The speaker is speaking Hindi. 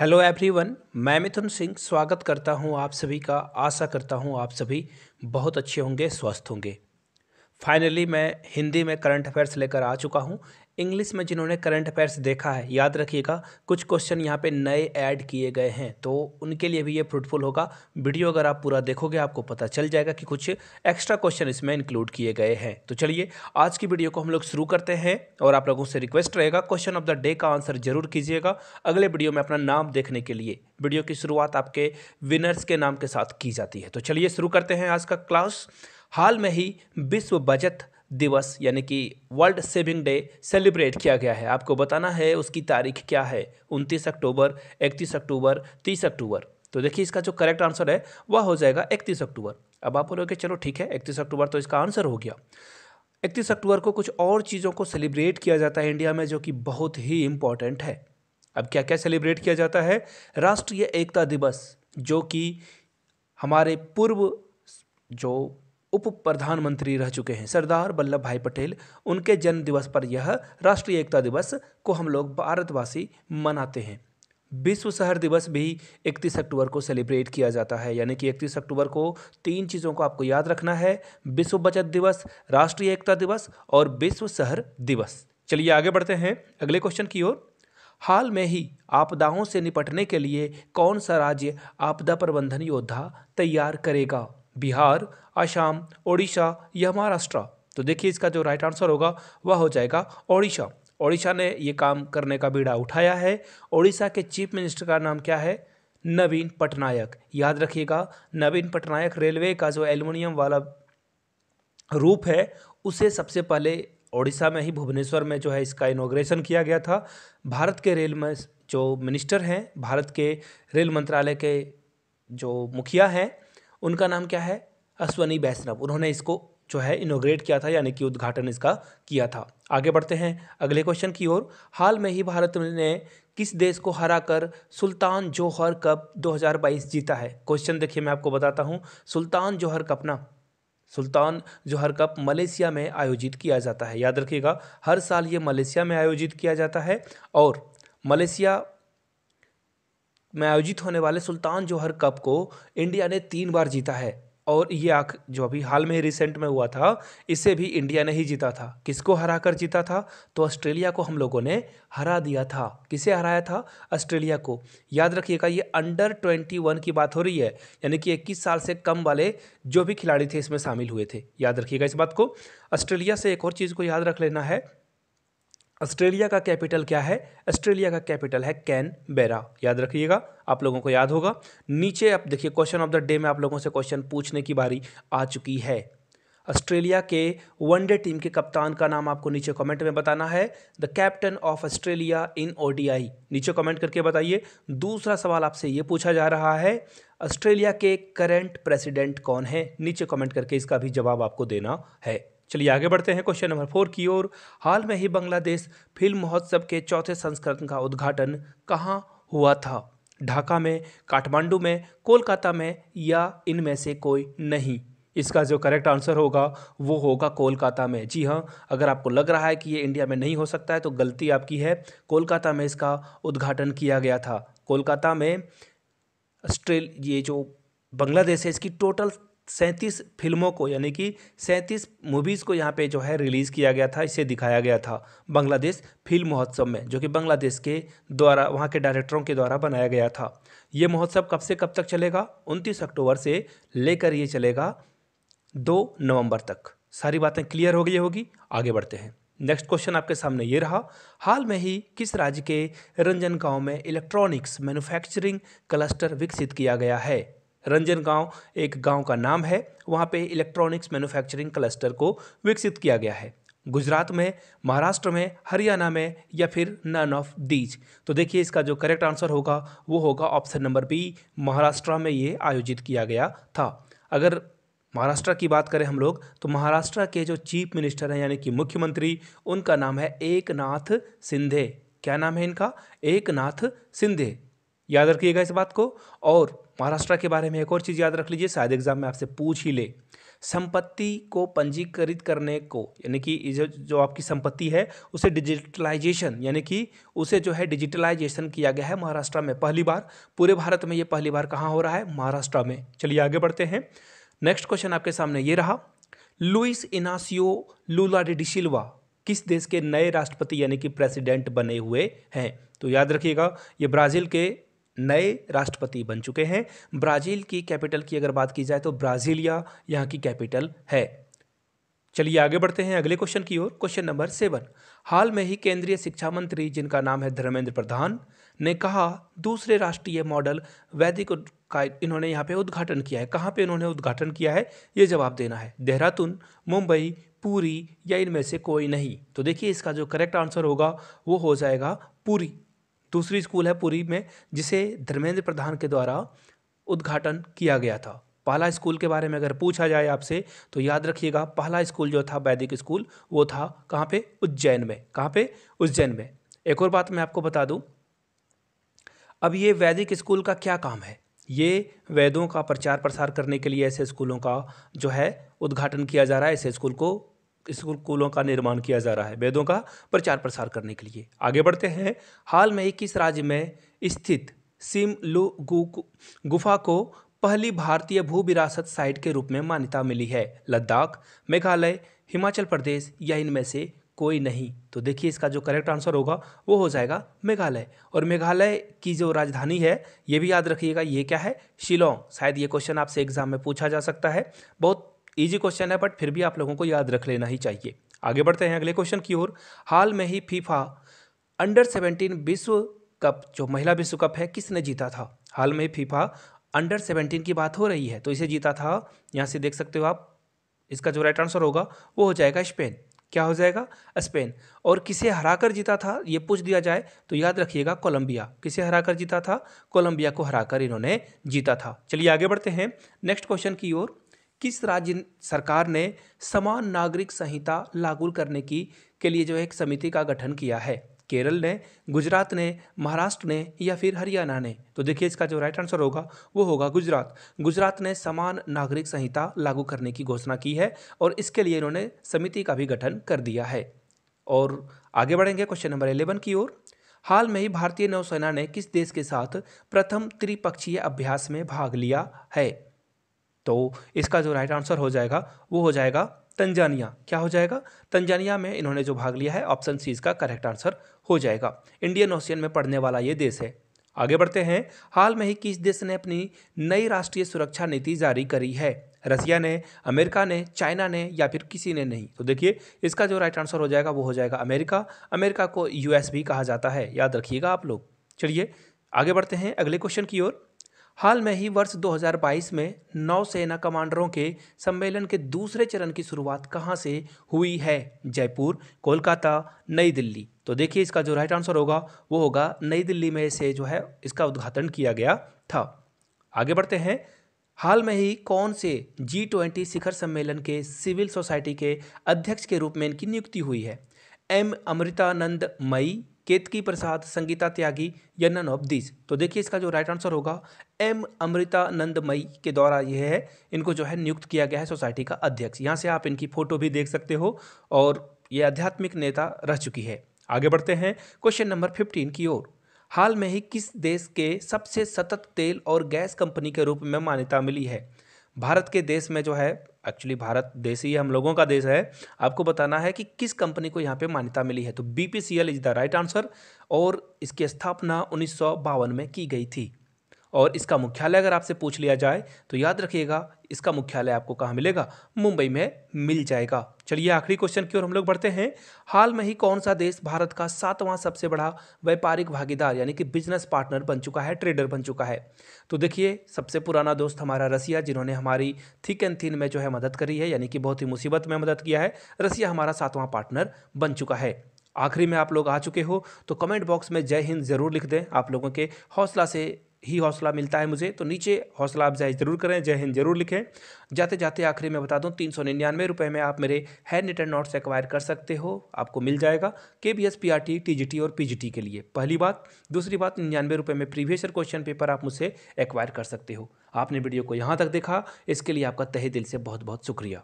हेलो एवरीवन मैं मिथुन सिंह स्वागत करता हूं आप सभी का आशा करता हूं आप सभी बहुत अच्छे होंगे स्वस्थ होंगे फाइनली मैं हिंदी में करंट अफेयर्स लेकर आ चुका हूं इंग्लिश में जिन्होंने करंट अफेयर्स देखा है याद रखिएगा कुछ क्वेश्चन यहाँ पे नए ऐड किए गए हैं तो उनके लिए भी ये फ्रूटफुल होगा वीडियो अगर आप पूरा देखोगे आपको पता चल जाएगा कि कुछ एक्स्ट्रा क्वेश्चन इसमें इंक्लूड किए गए हैं तो चलिए आज की वीडियो को हम लोग शुरू करते हैं और आप लोगों से रिक्वेस्ट रहेगा क्वेश्चन ऑफ द डे का आंसर जरूर कीजिएगा अगले वीडियो में अपना नाम देखने के लिए वीडियो की शुरुआत आपके विनर्स के नाम के साथ की जाती है तो चलिए शुरू करते हैं आज का क्लास हाल में ही विश्व बजट दिवस यानी कि वर्ल्ड सेविंग डे सेलिब्रेट किया गया है आपको बताना है उसकी तारीख क्या है उनतीस अक्टूबर इकतीस अक्टूबर तीस अक्टूबर तो देखिए इसका जो करेक्ट आंसर है वह हो जाएगा इकतीस अक्टूबर अब आप बोलोगे चलो ठीक है इकतीस अक्टूबर तो इसका आंसर हो गया इकतीस अक्टूबर को कुछ और चीज़ों को सेलिब्रेट किया जाता है इंडिया में जो कि बहुत ही इम्पॉर्टेंट है अब क्या क्या सेलिब्रेट किया जाता है राष्ट्रीय एकता दिवस जो कि हमारे पूर्व जो उप प्रधानमंत्री रह चुके हैं सरदार वल्लभ भाई पटेल उनके जन्म दिवस पर यह राष्ट्रीय एकता दिवस को हम लोग भारतवासी मनाते हैं विश्व शहर दिवस भी 31 अक्टूबर को सेलिब्रेट किया जाता है यानी कि 31 अक्टूबर को तीन चीज़ों को आपको याद रखना है विश्व बचत दिवस राष्ट्रीय एकता दिवस और विश्व शहर दिवस चलिए आगे बढ़ते हैं अगले क्वेश्चन की ओर हाल में ही आपदाओं से निपटने के लिए कौन सा राज्य आपदा प्रबंधन योद्धा तैयार करेगा बिहार आसाम ओडिशा या महाराष्ट्र तो देखिए इसका जो राइट आंसर होगा वह हो जाएगा ओडिशा ओडिशा ने ये काम करने का बीड़ा उठाया है ओडिशा के चीफ मिनिस्टर का नाम क्या है नवीन पटनायक याद रखिएगा नवीन पटनायक रेलवे का जो एल्युमिनियम वाला रूप है उसे सबसे पहले ओडिशा में ही भुवनेश्वर में जो है इसका इनोग्रेशन किया गया था भारत के रेल में जो मिनिस्टर हैं भारत के रेल मंत्रालय के जो मुखिया हैं उनका नाम क्या है अश्वनी वैष्णव उन्होंने इसको जो है इनोग्रेट किया था यानी कि उद्घाटन इसका किया था आगे बढ़ते हैं अगले क्वेश्चन की ओर हाल में ही भारत ने किस देश को हराकर सुल्तान जौहर कप 2022 जीता है क्वेश्चन देखिए मैं आपको बताता हूँ सुल्तान जौहर कप ना सुल्तान जौहर कप मलेशिया में आयोजित किया जाता है याद रखिएगा हर साल ये मलेशिया में आयोजित किया जाता है और मलेशिया में आयोजित होने वाले सुल्तान जौहर कप को इंडिया ने तीन बार जीता है और ये आख जो अभी हाल में रिसेंट में हुआ था इसे भी इंडिया ने ही जीता था किसको हरा कर जीता था तो ऑस्ट्रेलिया को हम लोगों ने हरा दिया था किसे हराया था ऑस्ट्रेलिया को याद रखिएगा ये अंडर ट्वेंटी वन की बात हो रही है यानी कि इक्कीस साल से कम वाले जो भी खिलाड़ी थे इसमें शामिल हुए थे याद रखिएगा इस बात को ऑस्ट्रेलिया से एक और चीज़ को याद रख लेना है ऑस्ट्रेलिया का कैपिटल क्या है ऑस्ट्रेलिया का कैपिटल है कैन बेरा याद रखिएगा आप लोगों को याद होगा नीचे आप देखिए क्वेश्चन ऑफ द डे में आप लोगों से क्वेश्चन पूछने की बारी आ चुकी है ऑस्ट्रेलिया के वनडे टीम के कप्तान का नाम आपको नीचे कमेंट में बताना है the captain of Australia in ODI नीचे कमेंट करके बताइए दूसरा सवाल आपसे ये पूछा जा रहा है ऑस्ट्रेलिया के करंट प्रेसिडेंट कौन है नीचे कमेंट करके इसका भी जवाब आपको देना है चलिए आगे बढ़ते हैं क्वेश्चन नंबर फोर की ओर हाल में ही बांग्लादेश फिल्म महोत्सव के चौथे संस्करण का उद्घाटन कहाँ हुआ था ढाका में काठमांडू में कोलकाता में या इनमें से कोई नहीं इसका जो करेक्ट आंसर होगा वो होगा कोलकाता में जी हाँ अगर आपको लग रहा है कि ये इंडिया में नहीं हो सकता है तो गलती आपकी है कोलकाता में इसका उद्घाटन किया गया था कोलकाता में ऑस्ट्रेल ये जो बांग्लादेश है इसकी टोटल सैंतीस फिल्मों को यानी कि सैंतीस मूवीज़ को यहाँ पे जो है रिलीज़ किया गया था इसे दिखाया गया था बांग्लादेश फिल्म महोत्सव में जो कि बांग्लादेश के द्वारा वहाँ के डायरेक्टरों के द्वारा बनाया गया था ये महोत्सव कब से कब तक चलेगा उनतीस अक्टूबर से लेकर ये चलेगा दो नवंबर तक सारी बातें क्लियर हो गई होगी आगे बढ़ते हैं नेक्स्ट क्वेश्चन आपके सामने ये रहा हाल में ही किस राज्य के रंजन गांव में इलेक्ट्रॉनिक्स मैन्युफैक्चरिंग क्लस्टर विकसित किया गया है रंजन गांव एक गांव का नाम है वहाँ पे इलेक्ट्रॉनिक्स मैन्युफैक्चरिंग क्लस्टर को विकसित किया गया है गुजरात में महाराष्ट्र में हरियाणा में या फिर नन ऑफ दीज तो देखिए इसका जो करेक्ट आंसर होगा वो होगा ऑप्शन नंबर बी महाराष्ट्र में ये आयोजित किया गया था अगर महाराष्ट्र की बात करें हम लोग तो महाराष्ट्र के जो चीफ मिनिस्टर हैं यानी कि मुख्यमंत्री उनका नाम है एक नाथ सिंधे क्या नाम है इनका एक नाथ सिंधे याद रखिएगा इस बात को और महाराष्ट्र के बारे में एक और चीज़ याद रख लीजिए शायद एग्जाम में आपसे पूछ ही ले संपत्ति को पंजीकृत करने को यानी कि जो जो आपकी संपत्ति है उसे डिजिटलाइजेशन यानी कि उसे जो है डिजिटलाइजेशन किया गया है महाराष्ट्र में पहली बार पूरे भारत में ये पहली बार कहाँ हो रहा है महाराष्ट्र में चलिए आगे बढ़ते हैं नेक्स्ट क्वेश्चन आपके सामने ये रहा लुइस इनासियो लूला डिशिल्वा किस देश के नए राष्ट्रपति यानी कि प्रेसिडेंट बने हुए हैं तो याद रखिएगा ये ब्राज़ील के नए राष्ट्रपति बन चुके हैं ब्राज़ील की कैपिटल की अगर बात की जाए तो ब्राज़ीलिया यहाँ की कैपिटल है चलिए आगे बढ़ते हैं अगले क्वेश्चन की ओर क्वेश्चन नंबर सेवन हाल में ही केंद्रीय शिक्षा मंत्री जिनका नाम है धर्मेंद्र प्रधान ने कहा दूसरे राष्ट्रीय मॉडल वैदिक का इन्होंने यहाँ पे उद्घाटन किया है कहाँ पे इन्होंने उद्घाटन किया है ये जवाब देना है देहरादून मुंबई पूरी या इनमें से कोई नहीं तो देखिए इसका जो करेक्ट आंसर होगा वो हो जाएगा पूरी दूसरी स्कूल है पुरी में जिसे धर्मेंद्र प्रधान के द्वारा उद्घाटन किया गया था पहला स्कूल के बारे में अगर पूछा जाए आपसे तो याद रखिएगा पहला स्कूल जो था वैदिक स्कूल वो था कहाँ पे उज्जैन में कहाँ पे उज्जैन में एक और बात मैं आपको बता दूँ अब ये वैदिक स्कूल का क्या काम है ये वेदों का प्रचार प्रसार करने के लिए ऐसे स्कूलों का जो है उद्घाटन किया जा रहा है ऐसे स्कूल को स्कूलों का निर्माण किया जा रहा है वेदों का प्रचार प्रसार करने के लिए आगे बढ़ते हैं हाल में इक्कीस राज्य में स्थित सिमलु गुफा को पहली भारतीय भू विरासत साइट के रूप में मान्यता मिली है लद्दाख मेघालय हिमाचल प्रदेश या इनमें से कोई नहीं तो देखिए इसका जो करेक्ट आंसर होगा वो हो जाएगा मेघालय और मेघालय की जो राजधानी है ये भी याद रखिएगा ये क्या है शिलोंग शायद ये क्वेश्चन आपसे एग्जाम में पूछा जा सकता है बहुत ईजी क्वेश्चन है बट फिर भी आप लोगों को याद रख लेना ही चाहिए आगे बढ़ते हैं अगले क्वेश्चन की ओर हाल में ही फीफा अंडर सेवेंटीन विश्व कप जो महिला विश्व कप है किसने जीता था हाल में फीफा अंडर सेवेंटीन की बात हो रही है तो इसे जीता था यहाँ से देख सकते हो आप इसका जो राइट आंसर होगा वो हो जाएगा स्पेन क्या हो जाएगा स्पेन और किसे हराकर जीता था ये पूछ दिया जाए तो याद रखिएगा कोलंबिया किसे हराकर जीता था कोलंबिया को हराकर इन्होंने जीता था चलिए आगे बढ़ते हैं नेक्स्ट क्वेश्चन की ओर किस राज्य सरकार ने समान नागरिक संहिता लागू करने की के लिए जो है एक समिति का गठन किया है केरल ने गुजरात ने महाराष्ट्र ने या फिर हरियाणा ने तो देखिए इसका जो राइट आंसर होगा वो होगा गुजरात गुजरात ने समान नागरिक संहिता लागू करने की घोषणा की है और इसके लिए इन्होंने समिति का भी गठन कर दिया है और आगे बढ़ेंगे क्वेश्चन नंबर एलेवन की ओर हाल में ही भारतीय नौसेना ने किस देश के साथ प्रथम त्रिपक्षीय अभ्यास में भाग लिया है तो इसका जो राइट आंसर हो जाएगा वो हो जाएगा तंजानिया क्या हो जाएगा तंजानिया में इन्होंने जो भाग लिया है ऑप्शन सी इसका करेक्ट आंसर हो जाएगा इंडियन ओशियन में पड़ने वाला ये देश है आगे बढ़ते हैं हाल में ही किस देश ने अपनी नई राष्ट्रीय सुरक्षा नीति जारी करी है रसिया ने अमेरिका ने चाइना ने या फिर किसी ने नहीं तो देखिए इसका जो राइट आंसर हो जाएगा वो हो जाएगा अमेरिका अमेरिका को यूएस भी कहा जाता है याद रखिएगा आप लोग चलिए आगे बढ़ते हैं अगले क्वेश्चन की ओर हाल में ही वर्ष 2022 में नौसेना कमांडरों के सम्मेलन के दूसरे चरण की शुरुआत कहाँ से हुई है जयपुर कोलकाता नई दिल्ली तो देखिए इसका जो राइट आंसर होगा वो होगा नई दिल्ली में से जो है इसका उद्घाटन किया गया था आगे बढ़ते हैं हाल में ही कौन से जी ट्वेंटी शिखर सम्मेलन के सिविल सोसाइटी के अध्यक्ष के रूप में इनकी नियुक्ति हुई है एम अमृतानंद मई केतकी प्रसाद संगीता त्यागी या नन ऑफ दीज तो देखिए इसका जो राइट आंसर होगा एम अमृता मई के द्वारा यह है इनको जो है नियुक्त किया गया है सोसाइटी का अध्यक्ष यहाँ से आप इनकी फोटो भी देख सकते हो और ये आध्यात्मिक नेता रह चुकी है आगे बढ़ते हैं क्वेश्चन नंबर फिफ्टीन की ओर हाल में ही किस देश के सबसे सतत तेल और गैस कंपनी के रूप में मान्यता मिली है भारत के देश में जो है एक्चुअली भारत देश ही हम लोगों का देश है आपको बताना है कि किस कंपनी को यहाँ पे मान्यता मिली है तो B is the right answer और इसकी स्थापना उन्नीस में की गई थी और इसका मुख्यालय अगर आपसे पूछ लिया जाए तो याद रखिएगा इसका मुख्यालय आपको कहाँ मिलेगा मुंबई में मिल जाएगा चलिए आखिरी क्वेश्चन की ओर हम लोग बढ़ते हैं हाल में ही कौन सा देश भारत का सातवां सबसे बड़ा व्यापारिक भागीदार यानी कि बिजनेस पार्टनर बन चुका है ट्रेडर बन चुका है तो देखिए सबसे पुराना दोस्त हमारा रसिया जिन्होंने हमारी थिक एंड थिन में जो है मदद करी है यानी कि बहुत ही मुसीबत में मदद किया है रसिया हमारा सातवां पार्टनर बन चुका है आखिरी में आप लोग आ चुके हो तो कमेंट बॉक्स में जय हिंद ज़रूर लिख दें आप लोगों के हौसला से ही हौसला मिलता है मुझे तो नीचे हौसला अफजाई ज़रूर करें जय हिंद जरूर लिखें जाते जाते आखिरी में बता दूं तीन सौ निन्यानवे रुपये में आप मेरे हैंड रिटर्न नोट्स एक्वायर कर सकते हो आपको मिल जाएगा K B S P R T T G T और पी जी टी के लिए पहली बात दूसरी बात निन्यानवे रुपये में प्रीवियस ईयर क्वेश्चन पेपर आप मुझसे एक्वायर कर सकते हो आपने वीडियो को यहाँ तक देखा इसके लिए आपका तहे दिल से बहुत बहुत शुक्रिया